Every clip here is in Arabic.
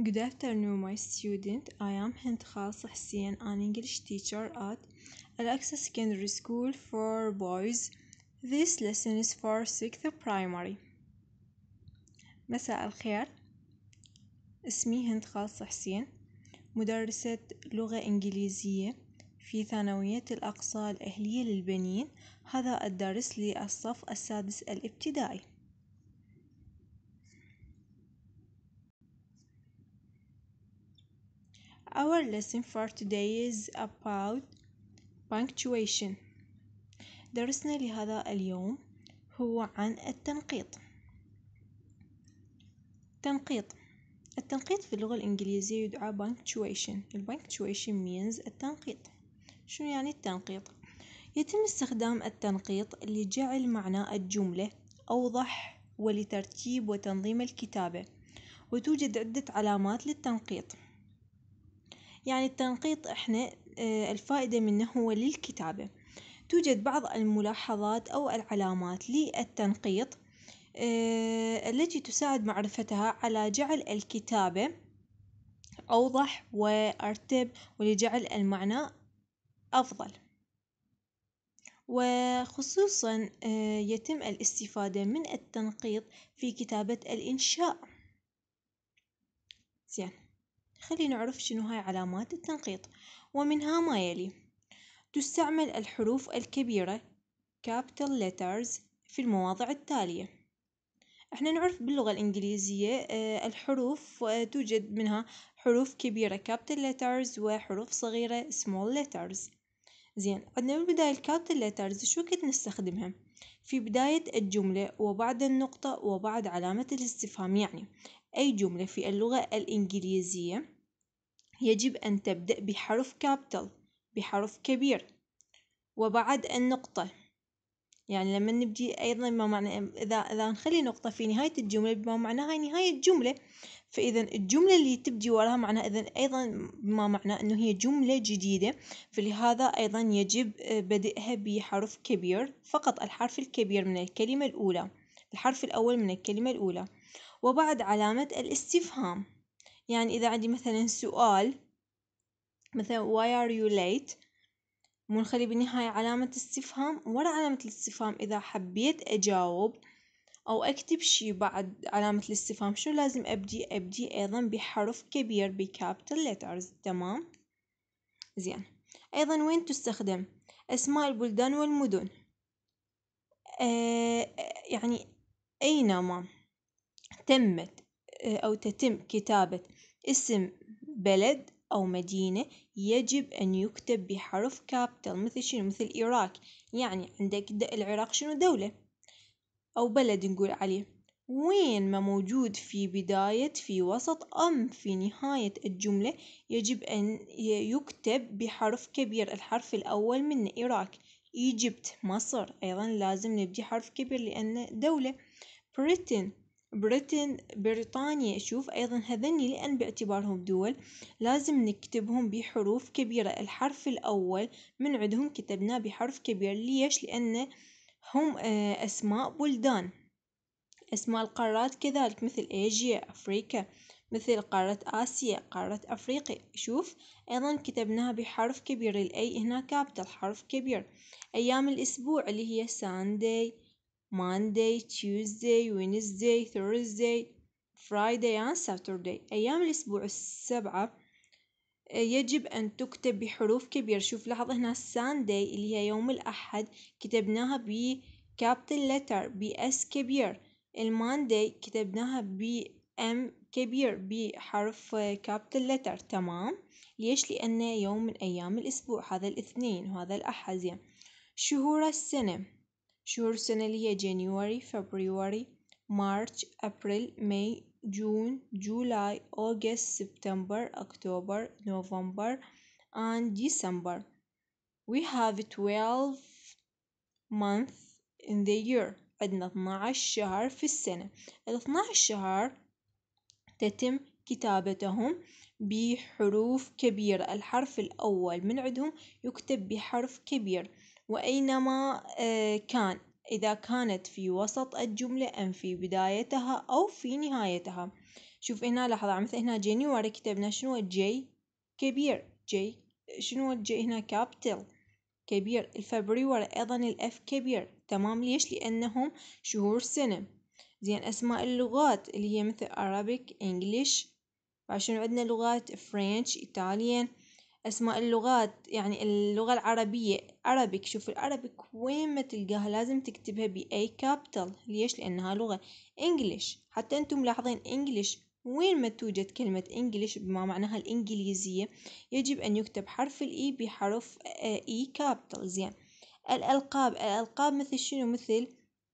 Good afternoon, my student. I am Hind Khas Hussain, an English teacher at Alexa Secondary School for Boys. This lesson is for 6th primary. مساء الخير. اسمي هند خالص حسين مدرسة لغة إنجليزية في ثانوية الأقصى الأهلية للبنين هذا الدرس للصف السادس الابتدائي Our lesson for today is about punctuation درسنا لهذا اليوم هو عن التنقيط تنقيط التنقيط في اللغة الإنجليزية يدعى punctuation punctuation means التنقيط شو يعني التنقيط؟ يتم استخدام التنقيط لجعل معنى الجملة أوضح ولترتيب وتنظيم الكتابة وتوجد عدة علامات للتنقيط يعني التنقيط إحنا آه، الفائدة منه هو للكتابة، توجد بعض الملاحظات أو العلامات للتنقيط آه، التي تساعد معرفتها على جعل الكتابة أوضح وأرتب ولجعل المعنى أفضل، وخصوصا آه، يتم الاستفادة من التنقيط في كتابة الإنشاء، زين. خلي نعرف شنو هاي علامات التنقيط ومنها ما يلي تستعمل الحروف الكبيرة capital letters في المواضع التالية احنا نعرف باللغة الإنجليزية آه، الحروف آه، توجد منها حروف كبيرة capital letters وحروف صغيرة small letters زين عدنا بالبداية capital letters شو كنت نستخدمها في بداية الجملة وبعد النقطة وبعد علامة الاستفهام يعني أي جملة في اللغة الإنجليزية يجب أن تبدأ بحرف كابيتال بحرف كبير وبعد النقطة يعني لما نبدي أيضا ما معنى إذا إذا نخلي نقطة في نهاية الجملة بما معناها نهاية الجملة فإذا الجملة اللي تبدي وراها معناها إذا أيضا ما معناه إنه هي جملة جديدة فلهذا أيضا يجب آه، بدئها بحرف كبير فقط الحرف الكبير من الكلمة الأولى الحرف الأول من الكلمة الأولى وبعد علامة الاستفهام يعني إذا عندي مثلا سؤال مثلا why are you late منخلي بالنهاية علامة استفهام ورا علامة الاستفهام إذا حبيت أجاوب أو أكتب شي بعد علامة الاستفهام شنو لازم أبدي أبدي أيضا بحرف كبير بكابيتال ليترز تمام زين أيضا وين تستخدم أسماء البلدان والمدن آه يعني أينما تمت آه، أو تتم كتابة اسم بلد أو مدينة يجب أن يكتب بحرف كابيتال مثل شنو مثل إيراك يعني عندك العراق شنو دولة أو بلد نقول عليه وين ما موجود في بداية في وسط أم في نهاية الجملة يجب أن يكتب بحرف كبير الحرف الأول من إيراك إيجبت مصر أيضا لازم نبدي حرف كبير لأن دولة بريتن بريتن بريطانيا شوف أيضا هذني لأن باعتبارهم دول لازم نكتبهم بحروف كبيرة الحرف الأول من عندهم كتبناه بحرف كبير ليش؟ لأنه هم آه، أسماء بلدان، أسماء القارات كذلك مثل إيجيا أفريكا مثل قارة آسيا قارة أفريقيا، شوف أيضا كتبناها بحرف كبير الإي هنا كابيتال حرف كبير، أيام الأسبوع اللي هي سانداي مانداي تيوزداي وينزداي ثيرزداي فرايداي آند ساترداي، أيام الأسبوع السبعة يجب أن تُكتب بحروف كبيرة شوف لاحظ هنا ساندي اللي هي يوم الأحد كتبناها letter لتر بأس كبير الماندي كتبناها بأم كبير بحرف capital لتر تمام ليش لأنه يوم من أيام الأسبوع هذا الاثنين وهذا الأحد زين شهور السنة شهور السنة اللي هي January, February, مارش أبريل ماي جون جولاي August, سبتمبر أكتوبر نوفمبر and December. We have 12 months in the year. عندنا 12 شهر في السنة. ال 12 شهر تتم كتابتهم بحروف كبيرة. الحرف الأول من عندهم يكتب بحرف كبير وأينما آه، كان إذا كانت في وسط الجملة أم في بدايتها أو في نهايتها شوف هنا لحظة مثل هنا January كتبنا شنو الجي كبير جي شنو الجي هنا كابتل كبير الفبريوري أيضا الأف كبير تمام ليش لأنهم شهور سنة زين أسماء اللغات اللي هي مثل Arabic English فعشان عندنا لغات French Italian أسماء اللغات يعني اللغة العربية عربيك شوف العربيك وين ما تلقاها لازم تكتبها بأي capital ليش؟ لأنها لغة انجلش حتى انتم ملاحظين انجلش وين ما توجد كلمة انجلش بما معناها الإنجليزية يجب أن يكتب حرف الإي e بحرف آه، E capital زين يعني الألقاب الألقاب مثل شنو مثل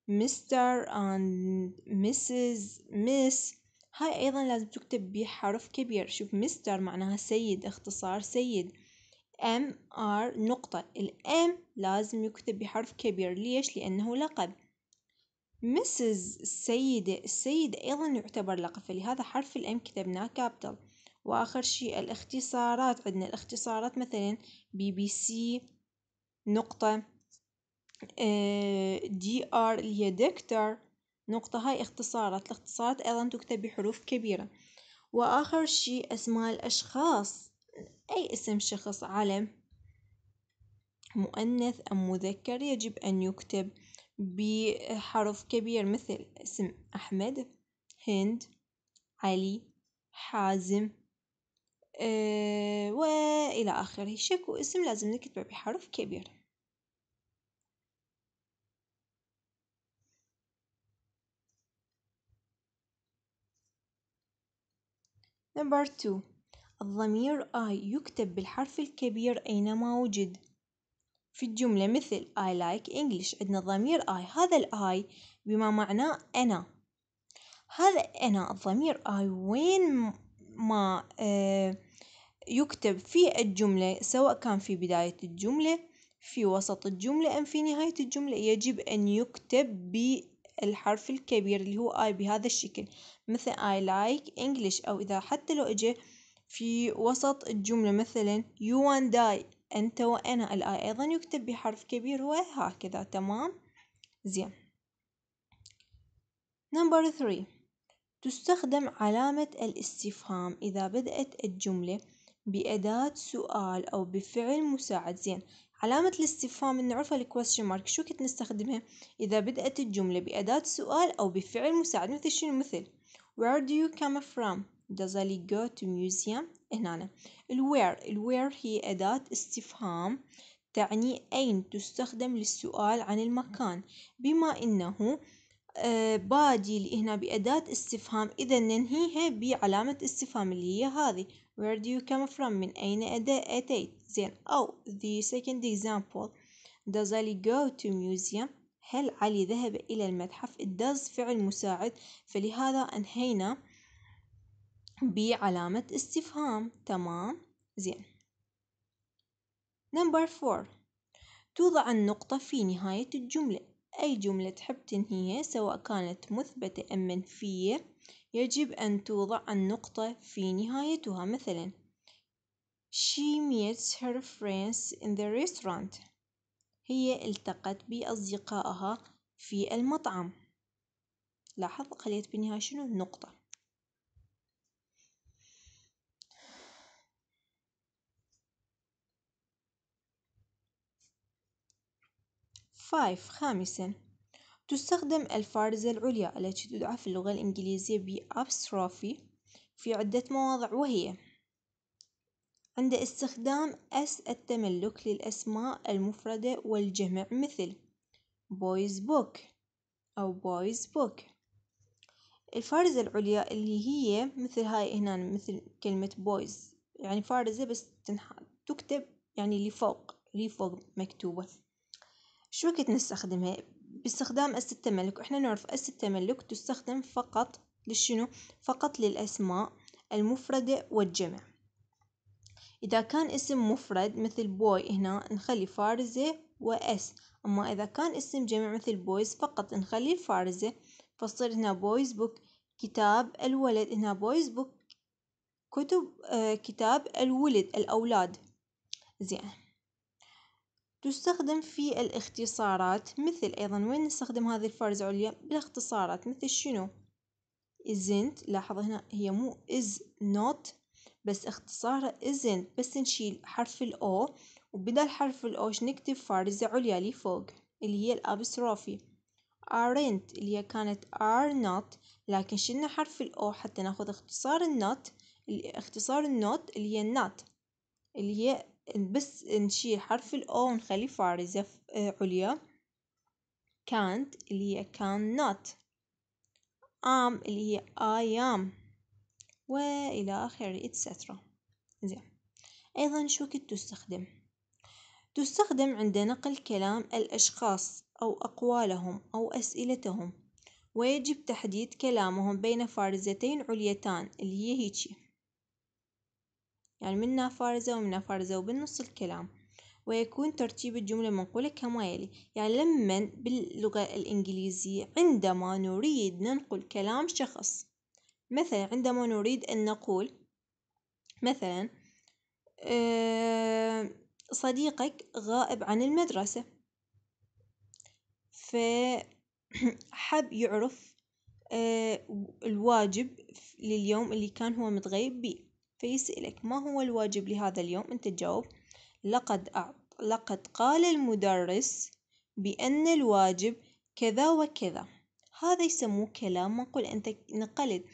مستر اند مسز Miss. هاي أيضا لازم تكتب بحرف كبير شوف مستر معناها سيد اختصار سيد ام ار نقطة الام لازم يكتب بحرف كبير ليش لأنه لقب مسز السيدة السيد أيضا يعتبر لقب فلهذا حرف الام كتبناه كابيتال وآخر شيء الاختصارات عندنا الاختصارات مثلا بي بي سي نقطة دي آه، ار اللي هي دكتور نقطة هاي اختصارات الاختصارات أيضا تكتب بحروف كبيرة، وآخر شي أسماء الأشخاص أي اسم شخص علم مؤنث أم مذكر يجب أن يكتب بحرف كبير مثل اسم أحمد، هند، علي، حازم آه، وإلى آخره، شكو اسم لازم نكتبه بحرف كبير نمبر تو الضمير I يكتب بالحرف الكبير أينما وجد في الجملة مثل I like English عندنا ضمير I هذا I بما معناه أنا هذا أنا الضمير I وين ما آه، يكتب في الجملة سواء كان في بداية الجملة في وسط الجملة أم في نهاية الجملة يجب أن يكتب ب الحرف الكبير اللي هو I بهذا الشكل مثل I like English أو إذا حتى لو أجي في وسط الجملة مثلا you and I أنت وأنا الآي أيضا يكتب بحرف كبير وهكذا تمام زين نمبر ثري تستخدم علامة الاستفهام إذا بدأت الجملة بأداة سؤال أو بفعل مساعد زين علامة الاستفهام نعرفها الكويستشن مارك شو كنت نستخدمها إذا بدأت الجملة بأداة سؤال أو بفعل مساعد مثل شنو مثل where do you come from does Ali go to museum هنا الوير الوير هي أداة استفهام تعني أين تستخدم للسؤال عن المكان بما أنه آه، بادي لهنا بأداة استفهام إذا ننهيها بعلامة استفهام اللي هي هذه where do you come from من أين أتيت زين أو the second example does Ali go to museum هل علي ذهب إلى المتحف It does فعل مساعد فلهذا أنهينا بعلامة استفهام تمام زين number four توضع النقطة في نهاية الجملة أي جملة تحب تنهيها سواء كانت مثبتة أم منفية، يجب أن توضع النقطة في نهايتها مثلا she meets her friends in the restaurant هي التقت بأصدقائها في المطعم، لاحظ خليت بالنهاية شنو؟ نقطة. فايف خامسا تستخدم الفارزة العليا التي تدعى في اللغة الإنجليزية بأبسترافي في عدة مواضع وهي عند استخدام أس التملك للأسماء المفردة والجمع مثل boys book أو boys book الفارزة العليا اللي هي مثل هاي هنا مثل كلمة boys يعني فارزة بس تنح... تكتب يعني لفوق لفوق مكتوبة شو وقت نستخدمها؟ باستخدام أس التملك، وإحنا نعرف أس التملك تستخدم فقط للشنو؟ فقط للأسماء المفردة والجمع، إذا كان اسم مفرد مثل بوي هنا نخلي فارزة وأس، أما إذا كان اسم جمع مثل بويز فقط نخلي الفارزة، فتصير هنا بويز بوك كتاب الولد، هنا بويز بوك كتب آه، كتاب الولد الأولاد، زين. تستخدم في الاختصارات مثل أيضا وين نستخدم هذي الفرزة عليا بالاختصارات مثل شنو isn't لاحظ هنا هي مو is not بس اختصارها isn't بس نشيل حرف الأو وبدل حرف الأوش نكتب فارزة عليا فوق اللي هي الأبستروفي aren't اللي هي كانت are not لكن شلنا حرف الأو حتى ناخذ اختصار النوت اختصار النوت اللي هي not اللي هي بس نشيل حرف الأو ونخليه فارزة آه، عليا can't اللي هي can not am اللي هي I am وإلى آخره etc زين أيضا شو كنت تستخدم تستخدم عند نقل كلام الأشخاص أو أقوالهم أو أسئلتهم ويجب تحديد كلامهم بين فارزتين عليتان اللي هي هيجي يعني منا فارزة ومنا فارزة وبالنص الكلام ويكون ترتيب الجملة منقولة كما يلي يعني لمن باللغة الإنجليزية عندما نريد ننقل كلام شخص مثلا عندما نريد أن نقول مثلا آه، صديقك غائب عن المدرسة فحب يعرف آه، الواجب لليوم اللي كان هو متغيب بيه فيسألك ما هو الواجب لهذا اليوم أنت تجاوب لقد أعط... لقد قال المدرس بأن الواجب كذا وكذا هذا يسموه كلام منقول أنت نقلت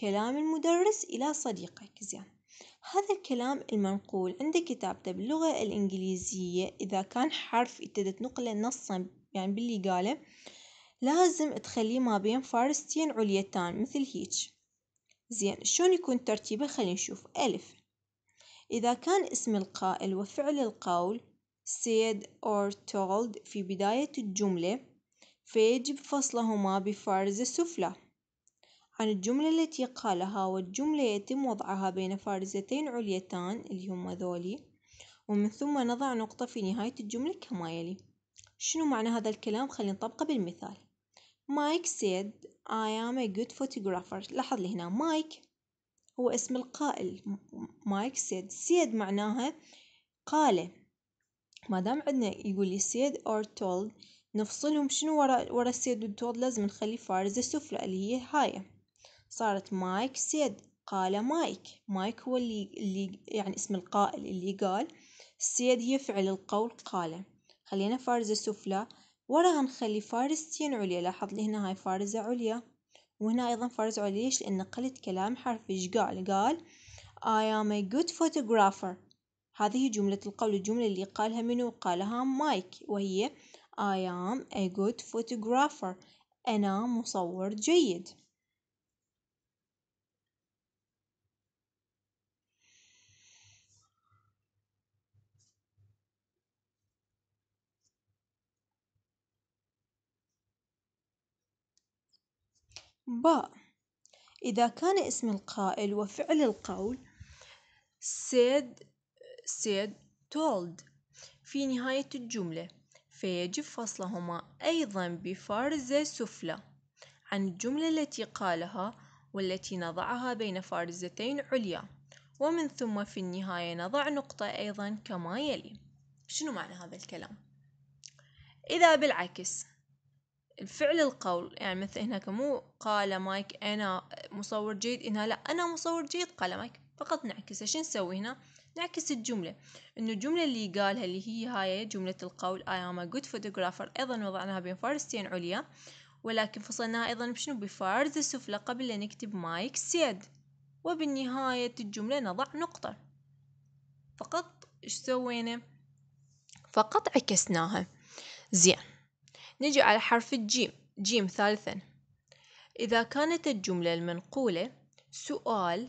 كلام المدرس إلى صديقك زين هذا الكلام المنقول عند كتابته باللغة الإنجليزية إذا كان حرف ابتدت نقله نصا يعني باللي قاله لازم تخليه ما بين فارستين عليتان مثل هيج زين شلون يكون ترتيبه خلينا نشوف ألف إذا كان اسم القائل وفعل القول said or told في بداية الجملة فيجب فصلهما بفارزة سفلى عن الجملة التي قالها والجملة يتم وضعها بين فارزتين عليتان اللي هما ذولي ومن ثم نضع نقطة في نهاية الجملة كما يلي شنو معنى هذا الكلام خلينا نطبقه بالمثال مايك said I am a good photographer لاحظ لي هنا مايك هو اسم القائل مايك سيد سيد معناها قال ما دام عندنا يقول لي سيد or told نفصلهم شنو ورا ورا و والتولد لازم نخلي فارزة سفلى اللي هي هاي صارت مايك سيد قال مايك مايك هو اللي اللي يعني اسم القائل اللي قال سيد هي فعل القول قال خلينا فارزة سفلى ورا غنخلي فارزتين عليا لاحظ لي هنا هاي فارزة عليا وهنا أيضا فارزة عليا ليش؟ لأن قلت كلام حرفي إيش قال؟ قال I am a good photographer هذه جملة القول الجملة اللي قالها منو؟ قالها مايك وهي I am a good photographer أنا مصور جيد. باء، إذا كان اسم القائل وفعل القول said said told في نهاية الجملة، فيجب فصلهما أيضًا بفارزة سفلى عن الجملة التي قالها والتي نضعها بين فارزتين عليا، ومن ثم في النهاية نضع نقطة أيضًا كما يلي. شنو معنى هذا الكلام؟ إذا بالعكس. الفعل القول يعني مثل هناك مو قال مايك أنا مصور جيد إنها لا أنا مصور جيد قال مايك فقط نعكسها شو نسوي هنا نعكس الجملة إنه الجملة اللي قالها اللي هي هاي جملة القول I am a good photographer أيضا وضعناها بين فارستين عليا ولكن فصلناها أيضا بشنو بفارزة سفلى قبل لا نكتب مايك سيد وبالنهاية الجملة نضع نقطة فقط إيش سوينا فقط عكسناها زين نجي على حرف الجيم جيم ثالثا إذا كانت الجملة المنقولة سؤال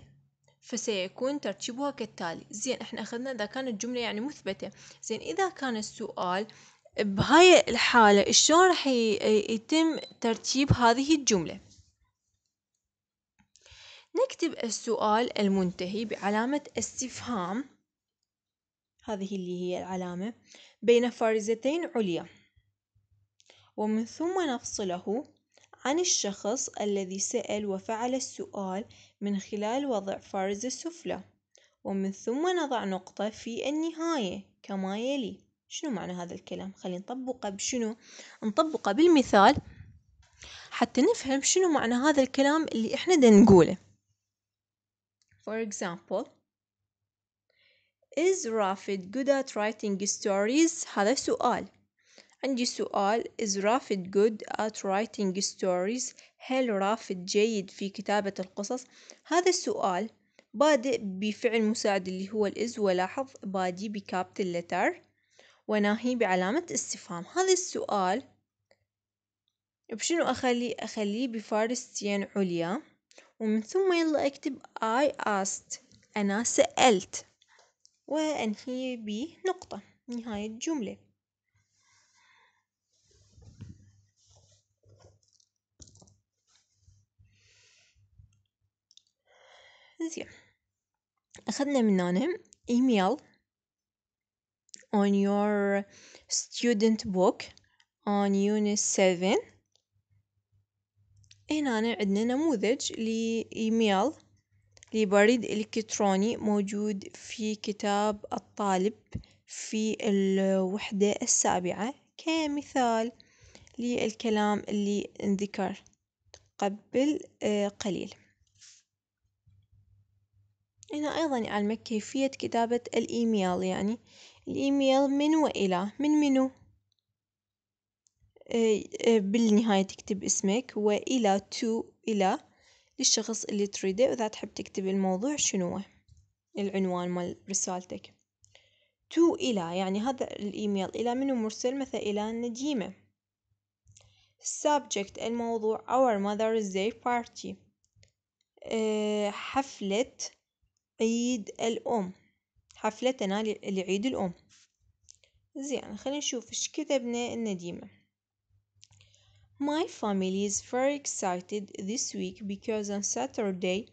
فسيكون ترتيبها كالتالي زين احنا اخذنا اذا كانت الجملة يعني مثبتة زين اذا كان السؤال بهاي الحالة شلون راح يتم ترتيب هذه الجملة نكتب السؤال المنتهي بعلامة استفهام هذه اللي هي العلامة بين فارزتين عليا ومن ثم نفصله عن الشخص الذي سأل وفعل السؤال من خلال وضع فرز السفلى ومن ثم نضع نقطة في النهاية كما يلي شنو معنى هذا الكلام خلينا نطبقه بشنو نطبقه بالمثال حتى نفهم شنو معنى هذا الكلام اللي احنا نقوله for example is Rafid good at writing stories هذا سؤال عندي سؤال is رافد good at writing stories هل رافد جيد في كتابة القصص؟ هذا السؤال بادئ بفعل مساعد اللي هو الإز ولاحظ بادي بكابتل letter وناهي بعلامة استفهام هذا السؤال بشنو أخليه؟ أخليه بفارستين عليا ومن ثم يلا أكتب I asked أنا سألت وأنهي بنقطة نهاية جملة. زين أخذنا من هنا إيميل on your student book on unit 7 هنا عندنا نموذج لإيميل لبريد إلكتروني موجود في كتاب الطالب في الوحدة السابعة كمثال للكلام اللي انذكر قبل آه، قليل أنا أيضا أعلمك كيفية كتابة الإيميل يعني الإيميل من وإلى من منو إيه، إيه، بالنهاية تكتب اسمك وإلى تو إلى للشخص اللي تريده وإذا تحب تكتب الموضوع شنوه العنوان مال رسالتك تو إلى يعني هذا الإيميل إلى منو مرسل مثلا إلى نجيمة subject الموضوع our mother's day party إيه، حفلة عيد الأم، حفلتنا لعيد الأم، زين خلينا نشوف إيش كتبنا النديمة. My family is very excited this week because on Saturday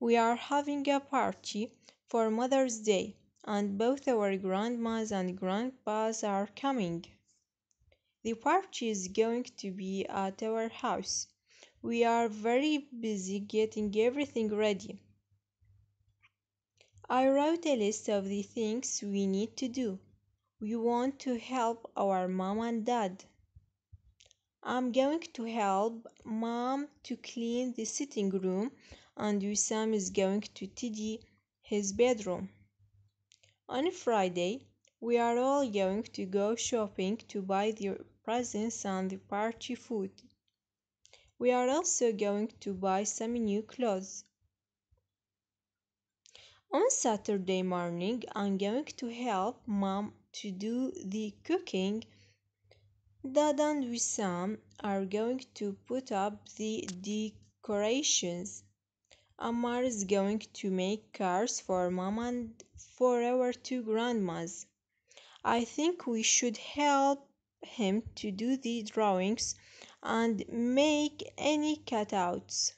we are having a party for Mother's Day and both our grandmas and grandpas are coming. The party is going to be at our house. We are very busy getting everything ready. I wrote a list of the things we need to do. We want to help our mom and dad. I'm going to help mom to clean the sitting room and Usam is going to tidy his bedroom. On Friday, we are all going to go shopping to buy the presents and the party food. We are also going to buy some new clothes. On Saturday morning I'm going to help mom to do the cooking. Dad and Wissam are going to put up the decorations. Amar is going to make cards for mom and for our two grandmas. I think we should help him to do the drawings and make any cutouts.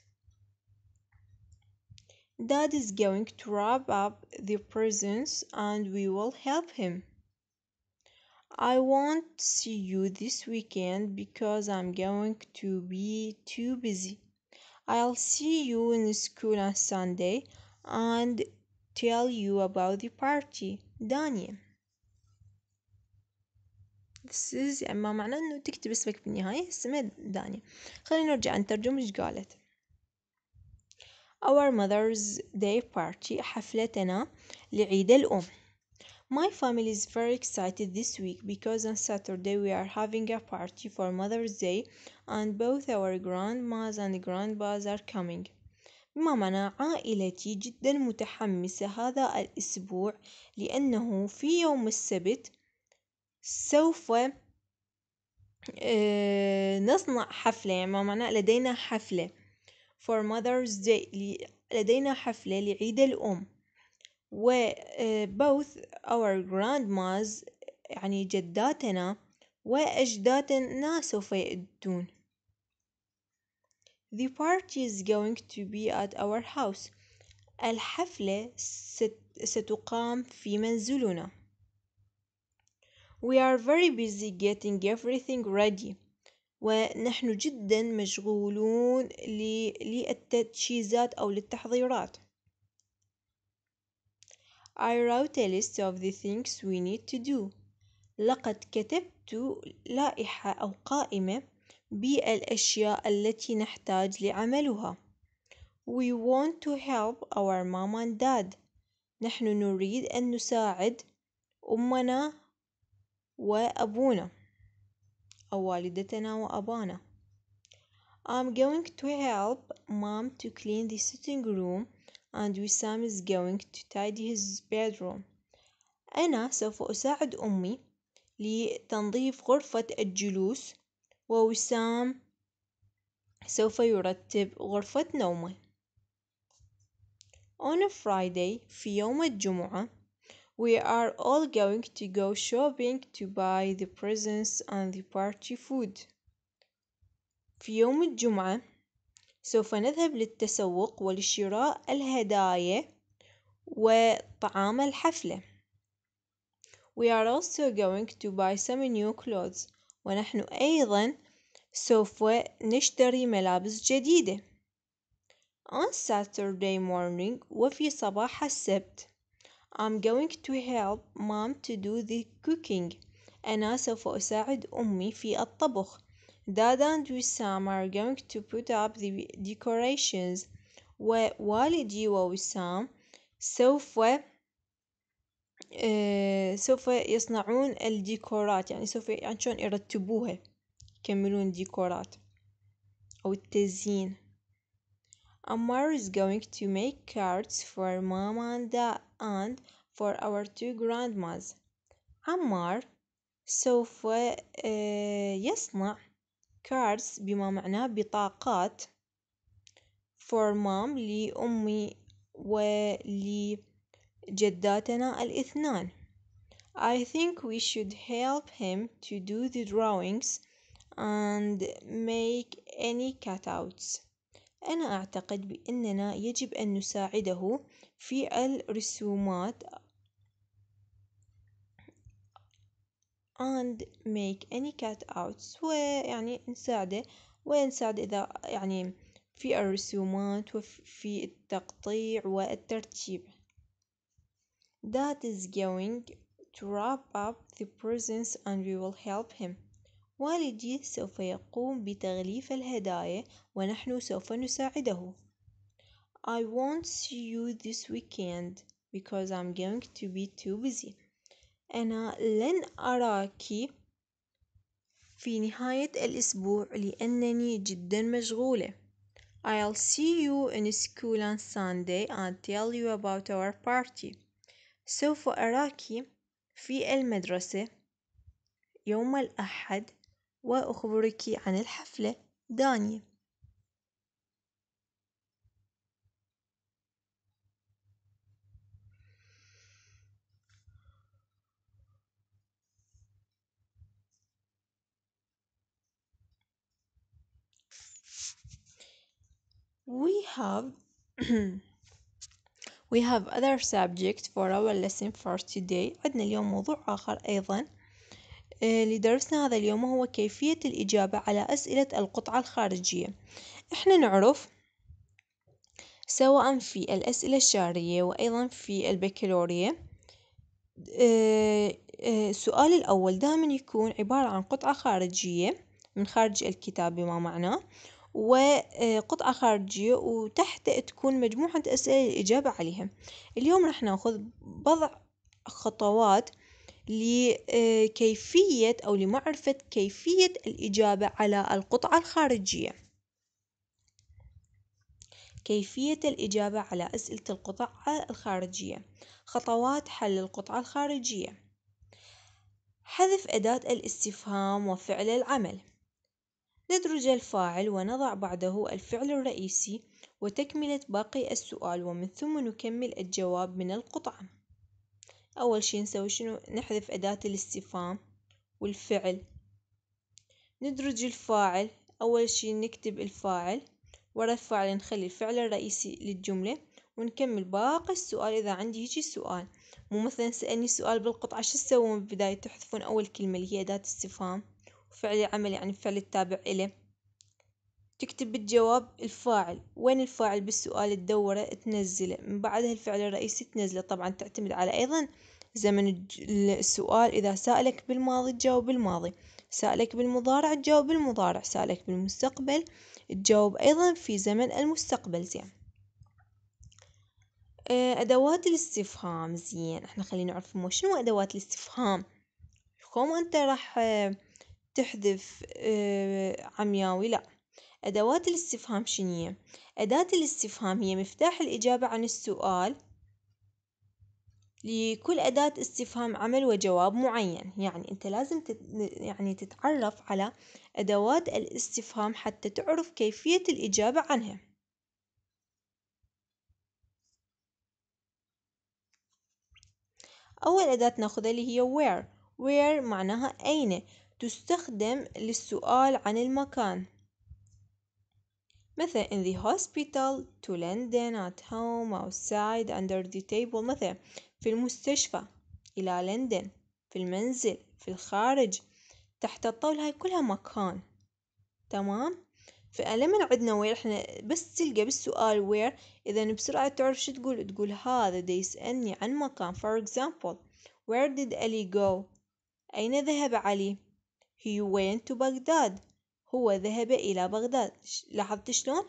Dad is going to wrap up the presents and we will help him. I won't see you this weekend because I'm going to be too busy. I'll see you in school on Sunday and tell you about the party. Daniel. This is ما معناه انه تكتب اسمك بالنهاية اسمها دانيا خلينا نرجع نترجم ايش قالت our mother's day party حفلتنا لعيد الأم My family is very excited this week because on Saturday we are having a party for Mother's Day and both our grandmas and grandpas are coming. ماما أنا عائلتي جدا متحمسة هذا الأسبوع لأنه في يوم السبت سوف نصنع حفلة يعني ماما أنا لدينا حفلة for Mother's Day لدينا حفلة لعيد الأم و both our grandmas يعني جداتنا وأجدادنا سوف يأتون. The party is going to be at our house. الحفلة ستقام في منزلنا. We are very busy getting everything ready. ونحن جدا مشغولون للتجهيزات أو للتحضيرات. I wrote a list of the things we need to do. لقد كتبت لائحة أو قائمة بالأشياء التي نحتاج لعملها. We want to help our mom and dad. نحن نريد أن نساعد أمنا وأبونا. أو والدتنا وأبانا. I'm going to help mom to clean the sitting room and Wissam is going to tidy his bedroom. أنا سوف أساعد أمي لتنظيف غرفة الجلوس ووسام سوف يرتب غرفة نومه. On a Friday في يوم الجمعة We are all going to go shopping to buy the presents and the party food. في يوم الجمعة سوف نذهب للتسوق ولشراء الهدايا وطعام الحفلة. We are also going to buy some new clothes ونحن أيضا سوف نشتري ملابس جديدة. On Saturday morning وفي صباح السبت I'm going to help mom to do the cooking. أنا سوف أساعد أمي في الطبخ. Dad and Wissam are going to put up the decorations. ووالدي ووسام سوف آه، سوف يصنعون الديكورات يعني سوف شلون يرتبوها يكملون الديكورات أو التزيين Ammar is going to make cards for mom and dad and for our two grandmas. عمار سوف يصنع cards بما معناه بطاقات for mom لأمي al الاثنان. I think we should help him to do the drawings and make any cutouts. أنا أعتقد بأننا يجب أن نساعده في الرسومات and make any cut outs ويعني نساعده ونساعد إذا يعني في الرسومات وفي التقطيع والترتيب. That is going to wrap up the presents and we will help him. والدي سوف يقوم بتغليف الهدايا ونحن سوف نساعده. I won't see you this weekend because I'm going to be too busy. أنا لن أراك في نهاية الأسبوع لأنني جدا مشغولة. I'll see you in school on Sunday and tell you about our party. سوف أراك في المدرسة يوم الأحد وأخبرك عن الحفلة دانية We have We have other subject for our lesson for today عندنا اليوم موضوع آخر أيضا آه، لدرسنا هذا اليوم هو كيفية الإجابة على أسئلة القطعة الخارجية، إحنا نعرف سواءً في الأسئلة الشهرية وأيضًا في البكالوريا آه، آه، السؤال الأول دائمًا يكون عبارة عن قطعة خارجية من خارج الكتاب بما معناه وقطعة خارجية وتحت تكون مجموعة أسئلة للإجابة عليها، اليوم راح ناخذ بضع خطوات لكيفية أو لمعرفة كيفية الإجابة على القطعة الخارجية كيفية الإجابة على أسئلة القطعة الخارجية خطوات حل القطعة الخارجية حذف أداة الاستفهام وفعل العمل ندرج الفاعل ونضع بعده الفعل الرئيسي وتكملة باقي السؤال ومن ثم نكمل الجواب من القطعة أول شي نسوي شنو نحذف أداة الاستفهام والفعل، ندرج الفاعل أول شي نكتب الفاعل ورا الفاعل نخلي الفعل الرئيسي للجملة، ونكمل باقي السؤال إذا عندي هيجي سؤال مو مثلا سألني سؤال بالقطعة شو تسوون بالبداية تحذفون أول كلمة اللي هي أداة استفهام وفعل العمل يعني الفعل التابع إله. تكتب بالجواب الفاعل وين الفاعل بالسؤال تدوره تنزله من بعدها الفعل الرئيسي تنزله طبعا تعتمد على أيضا زمن السؤال إذا سألك بالماضي تجاوب بالماضي سألك بالمضارع تجاوب بالمضارع سألك بالمستقبل تجاوب أيضا في زمن المستقبل زين آه، أدوات الاستفهام زين احنا خلينا نعرف مو شنو أدوات الاستفهام خوم أنت راح آه، تحذف آه، عمياوي لأ. أدوات الاستفهام شنية أداة الاستفهام هي مفتاح الإجابة عن السؤال لكل أداة استفهام عمل وجواب معين يعني أنت لازم تت... يعني تتعرف على أدوات الاستفهام حتى تعرف كيفية الإجابة عنها أول أداة ناخذها اللي هي where where معناها أين تستخدم للسؤال عن المكان مثلا in the hospital to London at home outside under the table مثلا في المستشفى إلى لندن في المنزل في الخارج تحت الطاولة هاي كلها مكان تمام فلمن عدنا وير إحنا بس تلقى بالسؤال وير إذا بسرعة تعرف شو تقول تقول هذا دا يسألني عن مكان for example where did Ali go أين ذهب علي he went to Baghdad هو ذهب إلى بغداد لاحظت شلون؟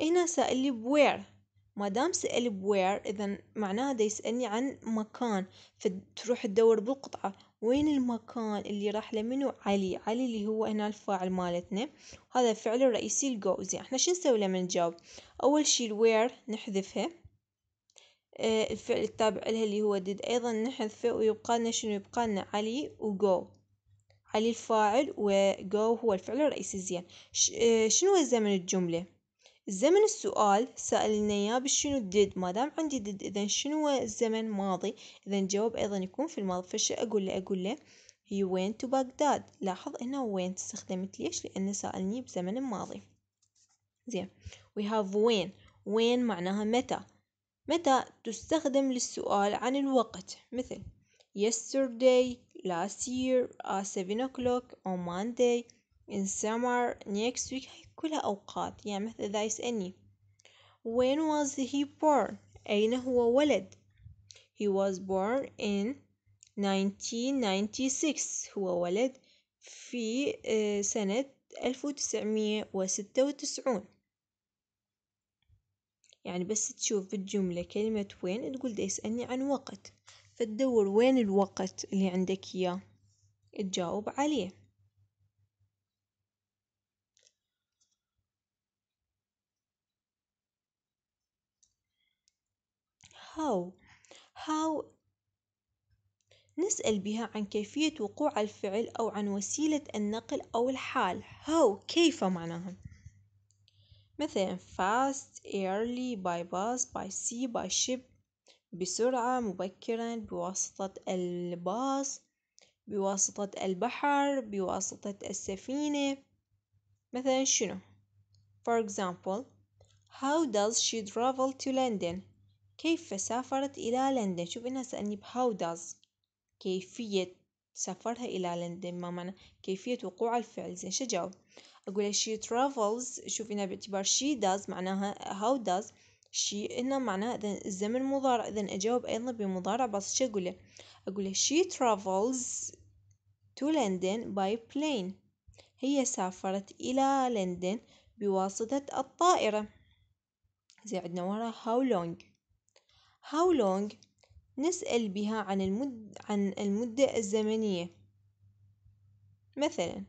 هنا سألني بوير ما دام سأل بوير إذا معناها دا يسألني عن مكان فتروح تدور بالقطعة وين المكان اللي راح له منو علي علي اللي هو هنا الفاعل مالتنا هذا الفعل الرئيسي الجوز زين احنا شو نسوي لما نجاوب أول شي الوير نحذفها آه، الفعل التابع لها اللي هو ديد أيضا نحذفه ويبقى لنا شنو يبقى لنا علي وجو. علي الفاعل و go هو الفعل الرئيسي زين آه، شنو الزمن الجملة؟ الزمن السؤال سألنا إياه بشنو الدد ما دام عندي دد إذا شنو الزمن ماضي إذا الجواب أيضا يكون في الماضي فشو أقول له أقول له he went to Baghdad لاحظ هنا وين استخدمت ليش لأنه سألني بزمن ماضي زين we have when وين معناها متى متى تستخدم للسؤال عن الوقت مثل yesterday last year at uh, 7 o'clock on Monday in summer next week كلها أوقات يعني مثلا إذا يسألني when was he born أين هو ولد he was born in 1996 هو ولد في آه، سنة 1996 يعني بس تشوف بالجملة كلمة وين تقول ده يسألني عن وقت فتدور وين الوقت اللي عندك إياه تجاوب عليه how how نسأل بها عن كيفية وقوع الفعل أو عن وسيلة النقل أو الحال how كيف معناها مثلا fast early by bus by sea by ship بسرعة مبكرا بواسطة الباص بواسطة البحر بواسطة السفينة مثلا شنو For example How does she travel to London كيف سافرت إلى لندن شوف إنها سألني how does كيفية سفرها إلى لندن ما معنى كيفية وقوع الفعل زين شو أقول she travels شوف إنها باعتبار she does معناها how does شي إنه معناه إذا الزمن مضارع إذا أجاوب أيضا بمضارع بس شو أقوله أقوله she travels to London by plane هي سافرت إلى لندن بواسطة الطائرة زي عندنا ورا how long how long نسأل بها عن المد عن المدة الزمنية مثلا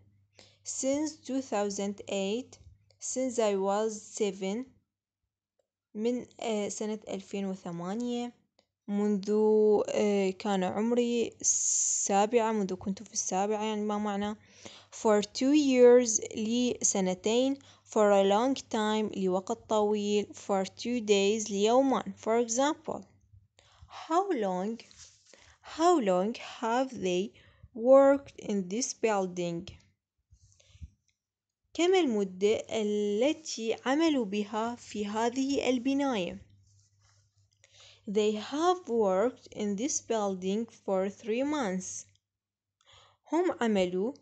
since 2008 since I was seven من سنة ألفين وثمانية منذ كان عمري السابعة منذ كنت في السابعة يعني ما معنى for two years لسنتين for a long time لوقت طويل for two days ليومان for example how long how long have they worked in this building كم المدة التي عملوا بها في هذه البناية. They have worked in this building for three months. هم عملوا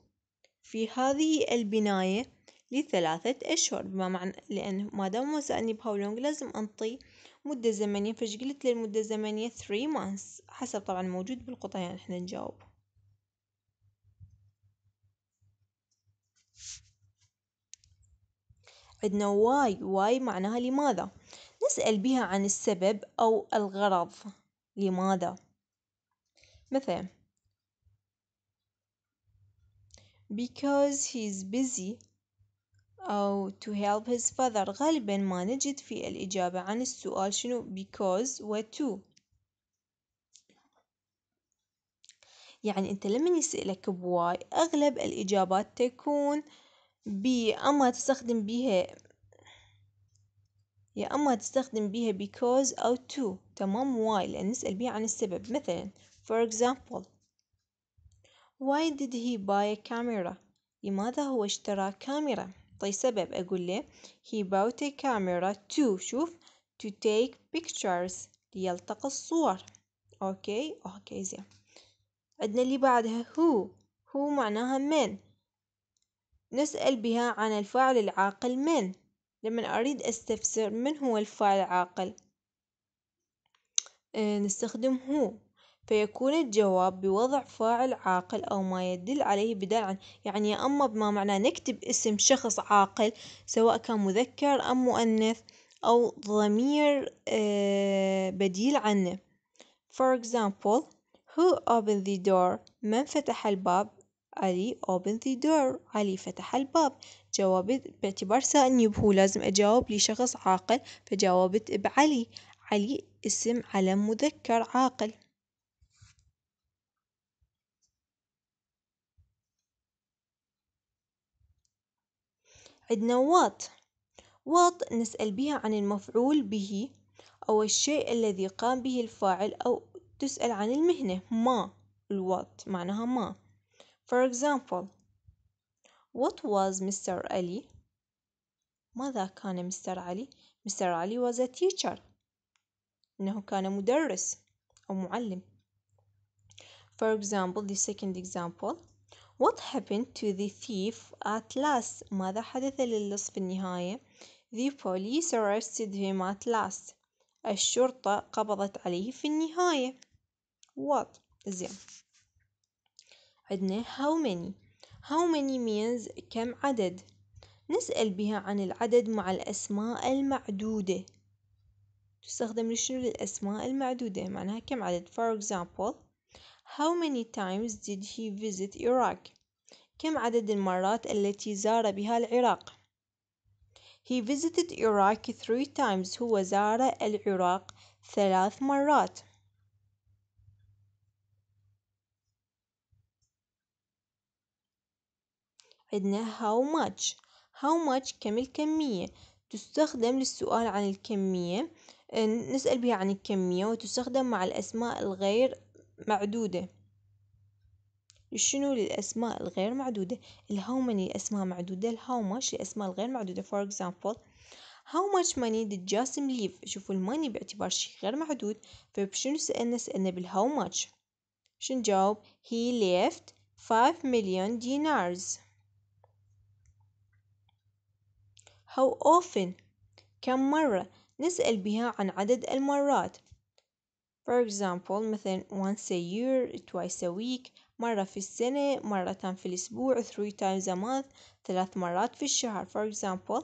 في هذه البناية لثلاثة أشهر بما معنى لأن ما دام بهاو لونج لازم أنطي مدة زمنية فش قلت للمدة الزمنية three months حسب طبعا موجود يعني إحنا نجاوب. عندنا واي واي معناها لماذا؟ نسأل بها عن السبب أو الغرض لماذا؟ مثلا because he's busy أو to help his father غالبا ما نجد في الإجابة عن السؤال شنو because و to يعني أنت لمن يسألك بواي أغلب الإجابات تكون بي أما تستخدم بها يا أما تستخدم بها because أو to تمام why لأن نسأل بها عن السبب مثلا for example why did he buy a camera لماذا هو اشترى كاميرا طيب سبب أقول له he bought a camera to شوف to take pictures ليلتقى الصور أوكي أوكي زين عندنا اللي بعدها who who معناها من نسأل بها عن الفاعل العاقل من لما أريد أستفسر من هو الفاعل العاقل آه، نستخدم هو فيكون الجواب بوضع فاعل عاقل أو ما يدل عليه بدال عن يعني يا أما بما معناه نكتب اسم شخص عاقل سواء كان مذكر أم مؤنث أو ضمير آه، بديل عنه for example who opened the door من فتح الباب علي open the door علي فتح الباب جاوبت باعتبار سألني بهو لازم أجاوب لشخص عاقل فجاوبت بعلي علي اسم علم مذكر عاقل عندنا وات وات نسأل بها عن المفعول به أو الشيء الذي قام به الفاعل أو تسأل عن المهنة ما الوات معناها ما For example, what was Mr. Ali? ماذا كان Mr. علي؟ Mister Ali was a teacher. إنه كان مدرس أو معلم. For example, the second example. What happened to the thief at last? ماذا حدث للص في النهاية؟ The police arrested him at last. الشرطة قبضت عليه في النهاية. What? زين. عندنا how many how many means كم عدد نسأل بها عن العدد مع الأسماء المعدودة تستخدم لشنو للأسماء المعدودة معناها كم عدد for example how many times did he visit Iraq كم عدد المرات التي زار بها العراق He visited Iraq three times هو زار العراق ثلاث مرات عندنا how much how much كم الكمية تستخدم للسؤال عن الكمية آه، نسأل بها عن الكمية وتستخدم مع الأسماء الغير معدودة شنو للأسماء الغير معدودة الهاو ماني الأسماء معدودة الهاو much الأسماء الغير معدودة for example how much money did Jasim leave شوفوا الماني باعتبار شيء غير معدود فبشنو طيب، سألنا سألنا بالهاو شنو شنجاوب he left 5 million dinars how often كم مرة نسأل بها عن عدد المرات for example مثلا once a year twice a week مرة في السنة مرتان في الأسبوع three times a month ثلاث مرات في الشهر for example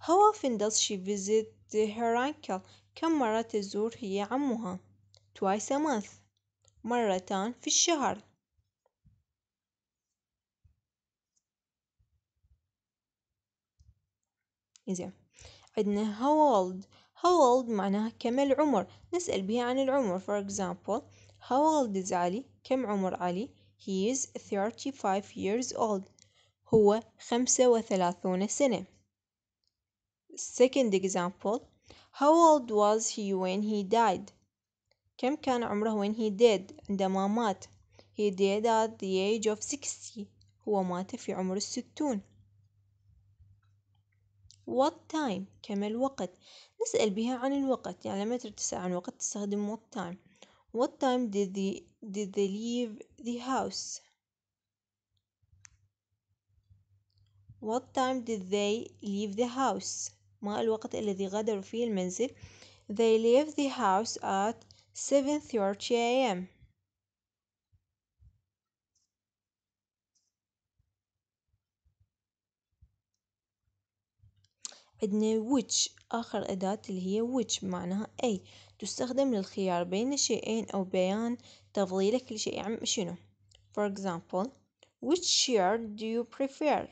how often does she visit her uncle كم مرة تزور هي عمها twice a month مرتان في الشهر إنزين عندنا how old how old معناها كم العمر نسأل بها عن العمر for example how old is علي كم عمر علي he is thirty five years old هو خمسة وثلاثون سنة second example how old was he when he died كم كان عمره when he died عندما مات he died at the age of sixty هو مات في عمر الستون what time كم الوقت نسأل بها عن الوقت يعني لما تسأل عن وقت تستخدم what time what time did they, did they leave the house what time did they leave the house ما الوقت الذي غادروا فيه المنزل they left the house at 7:30 a.m. عندنا which آخر أداة اللي هي which معناها أي تستخدم للخيار بين شيئين أو بيان تفضيلك لشيء يعني شنو for example which shirt do you prefer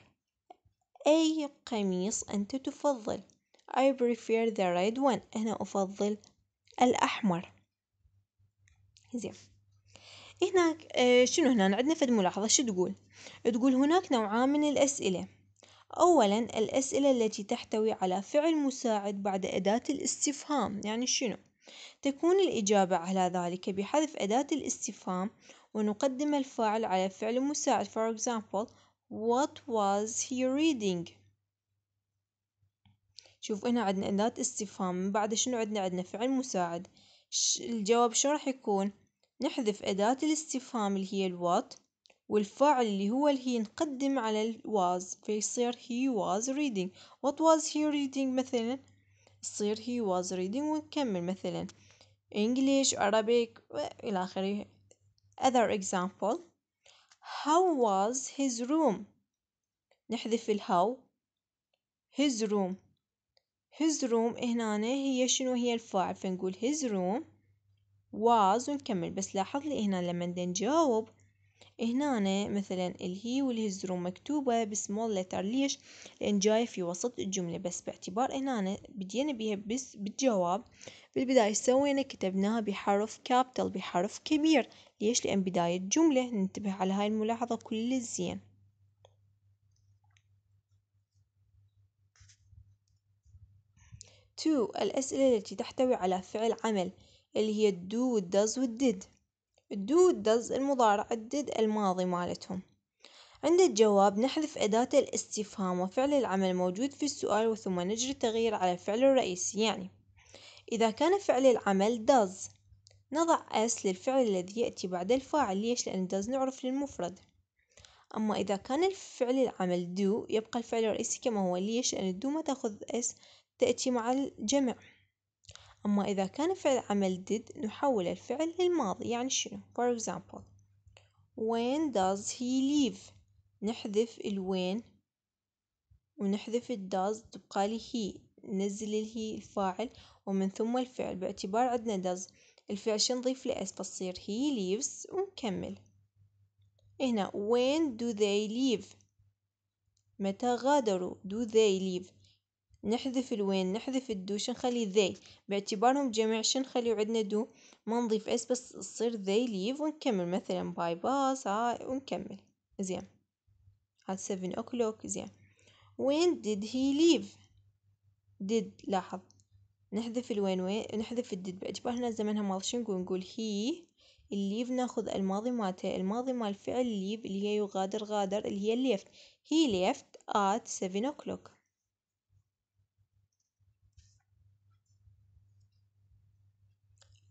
أي قميص أنت تفضل I prefer the red one أنا أفضل الأحمر زين هناك آه، شنو هنا عندنا فد ملاحظة شو تقول؟ تقول هناك نوعان من الأسئلة. أولاً الأسئلة التي تحتوي على فعل مساعد بعد أداة الاستفهام يعني شنو؟ تكون الإجابة على ذلك بحذف أداة الاستفهام ونقدم الفاعل على فعل مساعد for example what was he reading؟ شوف هنا عندنا أداة استفهام من بعد شنو عندنا عندنا فعل مساعد الجواب شو راح يكون؟ نحذف أداة الاستفهام اللي هي الوات والفاعل اللي هو اللي نقدم على الواز فيصير he was reading what was he reading مثلا يصير he was reading ونكمل مثلا English Arabic إلى آخره other example how was his room نحذف ال how his room his room هنا هي شنو هي الفاعل فنقول his room was ونكمل بس لاحظ لي هنا لما نجاوب هنا مثلا الهي والهزرو مكتوبة بسمول لتر ليش؟ لأن جاية في وسط الجملة بس باعتبار هنا بدينا بيها بس بالجواب بالبداية سوينا كتبناها بحرف كابيتال بحرف كبير ليش؟ لأن بداية جملة ننتبه على هاي الملاحظة كل الزين. تو الأسئلة التي تحتوي على فعل عمل اللي هي الدو والداز did do does المضارع الdid الماضي مالتهم عند الجواب نحذف أداة الاستفهام وفعل العمل موجود في السؤال وثم نجري التغيير على الفعل الرئيسي يعني إذا كان فعل العمل does نضع s للفعل الذي يأتي بعد الفاعل ليش؟ لأن does نعرف للمفرد أما إذا كان الفعل العمل do يبقى الفعل الرئيسي كما هو ليش؟ لأن do ما تأخذ s تأتي مع الجمع. أما إذا كان فعل عمل did نحول الفعل للماضي يعني شنو for example when does he leave نحذف الوين ونحذف ال does تبقى لي هي ننزل الهي الفاعل ومن ثم الفعل باعتبار عندنا does الفعل شنو نضيف له اس فتصير he leaves ونكمل هنا when do they leave متى غادروا do they leave نحذف الوين نحذف الدو شنخلي ذي باعتبارهم جمع شنخلي عندنا دو ما نضيف اس بس تصير ذي ليف ونكمل مثلا باي باس هاي ونكمل زين هاد سفن اوكلوك زين وين ديد هي ليف ديد لاحظ نحذف الوين وين نحذف الدد باعتبار هنا زمنها ماضي شنقول نقول هي الليف ناخذ الماضي مالته الماضي مال فعل ليف اللي هي يغادر غادر اللي هي ليفت هي ليفت ات 7 اوكلوك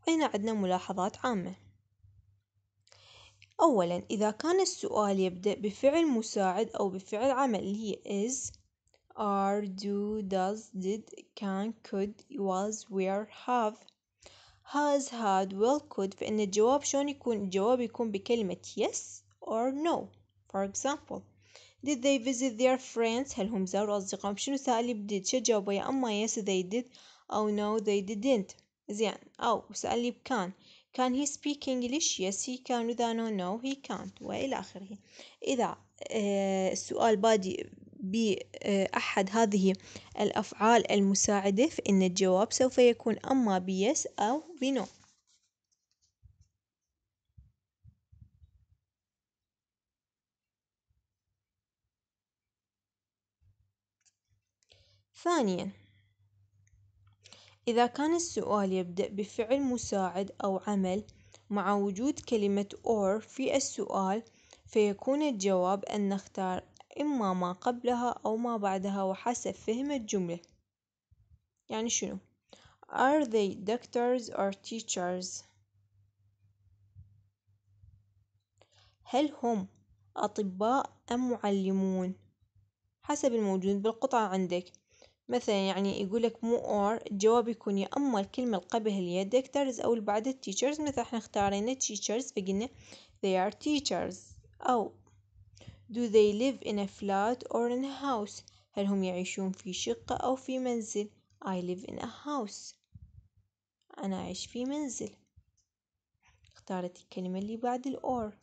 وهنا عندنا ملاحظات عامة أولًا إذا كان السؤال يبدأ بفعل مساعد أو بفعل عمل اللي هي is are do does did can could was where have has had will could فإن الجواب شلون يكون الجواب يكون بكلمة yes or no for example did they visit their friends هل هم زاروا أصدقائهم شنو سالب did شو جاوبوا يا أما yes they did أو no they didn't زين أو سألني بكان كان هي سبيك إنجلش؟ يس هي كان إذا نو نو هي كانت وإلى آخره إذا آه، السؤال بادي بأحد آه، هذه الأفعال المساعدة فإن الجواب سوف يكون أما بيس أو بنو. ثانيا إذا كان السؤال يبدأ بفعل مساعد أو عمل مع وجود كلمة or في السؤال فيكون الجواب أن نختار إما ما قبلها أو ما بعدها وحسب فهم الجملة، يعني شنو are they doctors or teachers هل هم أطباء أم معلمون حسب الموجود بالقطعة عندك مثلا يعني يقول لك مو or الجواب يكون يا إما الكلمة اللي قبل هي doctors أو اللي بعدها teachers مثلا إحنا اختارينا teachers فقلنا they are teachers أو do they live in a flat or in a house هل هم يعيشون في شقة أو في منزل I live in a house أنا أعيش في منزل اختارت الكلمة اللي بعد ال or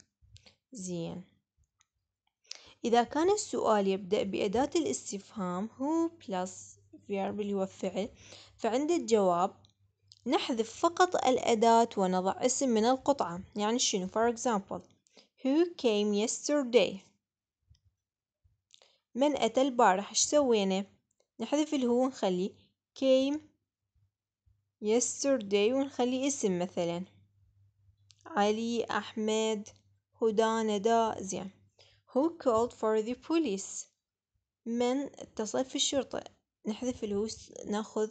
زين إذا كان السؤال يبدأ بأداة الاستفهام who plus هو فعل فعند الجواب نحذف فقط الأداة ونضع اسم من القطعة يعني شنو for example who came yesterday من أتى البارح إيش سوينا نحذف الهو ونخلي came yesterday ونخلي اسم مثلا علي أحمد هدى ندى زين who called for the police من اتصل في الشرطة نحذف فلوس ناخذ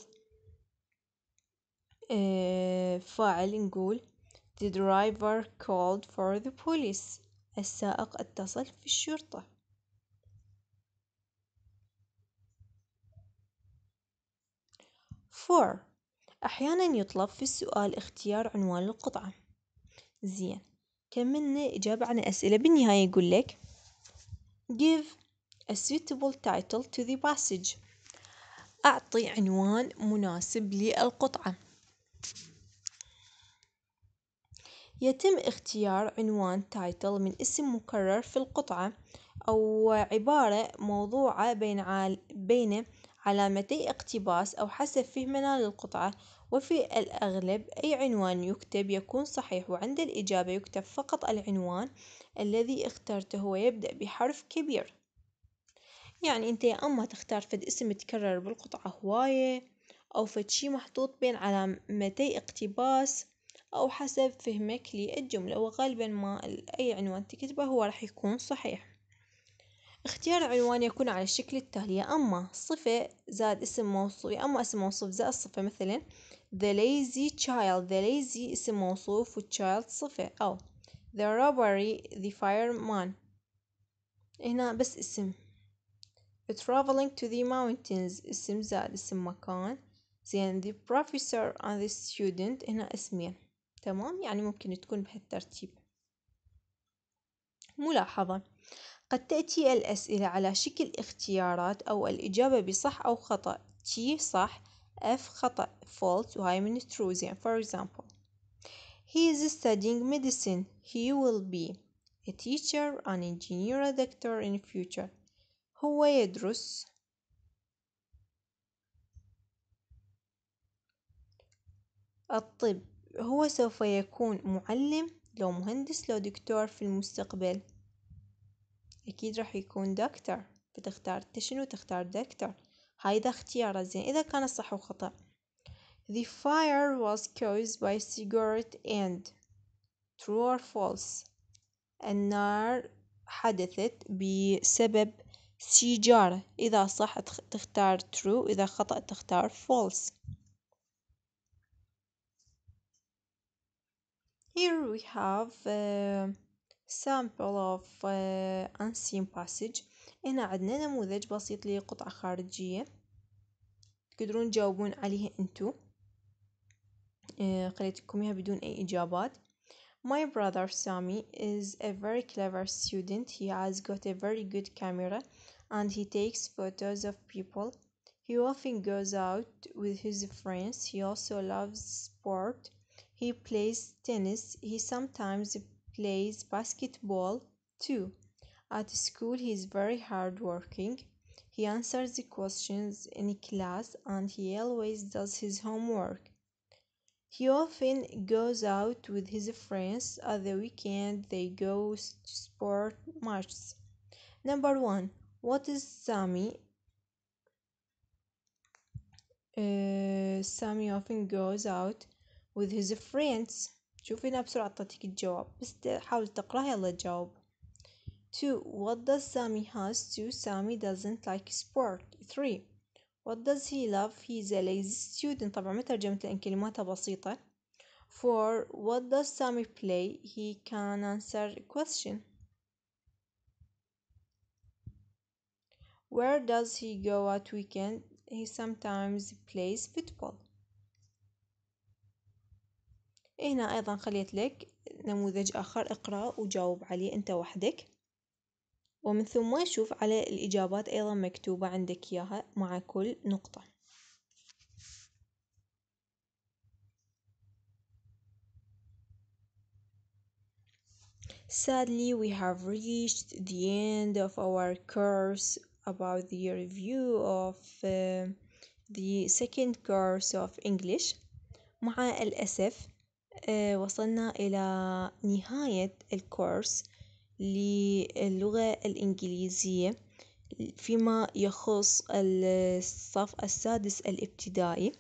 آه، فاعل نقول the driver called for the police السائق اتصل في الشرطة for أحيانا يطلب في السؤال اختيار عنوان القطعة زين كملنا إجابة عن أسئلة بالنهاية يقول لك give a suitable title to the passage أعطي عنوان مناسب للقطعة، يتم اختيار عنوان تايتل من اسم مكرر في القطعة، أو عبارة موضوعة بين بين علامتي اقتباس أو حسب فهمنا للقطعة، وفي الأغلب أي عنوان يكتب يكون صحيح وعند الإجابة يكتب فقط العنوان الذي اخترته ويبدأ بحرف كبير. يعني انت يا اما تختار فد اسم يتكرر بالقطعة هواية او فد شي محطوط بين علامتي اقتباس او حسب فهمك للجملة وغالبا ما اي عنوان تكتبه هو راح يكون صحيح. اختيار عنوان يكون على الشكل التالي يا اما صفة زائد اسم موصوف يا اما اسم موصوف زائد صفة مثلا the lazy child the lazy اسم موصوف و child صفة او the robbery the fireman هنا بس اسم. traveling to the mountains اسم زائد اسم مكان زين the professor and the student هنا اسمين تمام يعني ممكن تكون بهالترتيب ملاحظة قد تأتي الأسئلة على شكل اختيارات أو الإجابة بصح أو خطأ T صح F خطأ false وهاي من true زين for example He is studying medicine he will be a teacher an engineer a doctor in future هو يدرس الطب هو سوف يكون معلم لو مهندس لو دكتور في المستقبل أكيد راح يكون دكتور فتختار شنو تختار دكتور هاي اختيار زين إذا كان صح وخطأ The fire was caused by cigarette end True or false النار حدثت بسبب سيجارة إذا صح تختار true إذا خطأ تختار false Here we have a sample of unseen passage هنا عندنا نموذج بسيط لقطعة خارجية تقدرون تجاوبون عليها انتو قريت آه، لكم اياها بدون اي اجابات My brother Sami is a very clever student. He has got a very good camera and he takes photos of people. He often goes out with his friends. He also loves sport. He plays tennis. He sometimes plays basketball too. At school, he is very hardworking. He answers the questions in class and he always does his homework. He often goes out with his friends at the weekend they go to sport matches. Number one, what is Sammy? Uh, Sammy often goes out with his friends. شوفي بسرعة تعطيك الجواب بس حاول تقرأ يلا جاوب. Two, what does Sammy has to? Sammy doesn't like sport. Three, what does he love he's a lazy student طبعا ما ترجمته لأن كلماتها بسيطة for what does Sammy play he can answer a question where does he go at weekend he sometimes plays football هنا أيضا خليت لك نموذج آخر اقرأ وجاوب عليه أنت وحدك ومن ثم شوف على الإجابات أيضا مكتوبة عندك إياها مع كل نقطة Sadly, we have reached the end of our course about the review of uh, the second course of English. مع الأسف uh, وصلنا إلى نهاية الكورس للغة الإنجليزية فيما يخص الصف السادس الابتدائي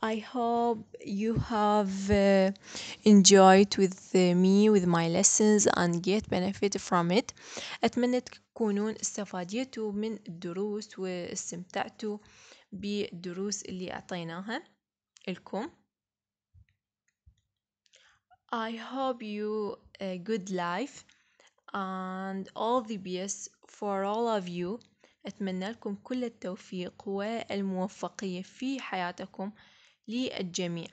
I hope you have uh, enjoyed with me with my lessons and get benefit from it أتمنى تكونون استفاديتوا من الدروس واستمتعتوا بالدروس اللي أعطيناها لكم I hope you a good life and all the best for all of you أتمنى لكم كل التوفيق والموفقية في حياتكم للجميع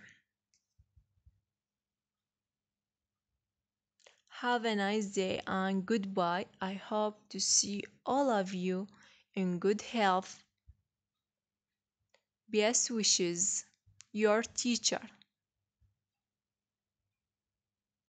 Have a nice day and goodbye. I hope to see all of you in good health. Best wishes, your teacher.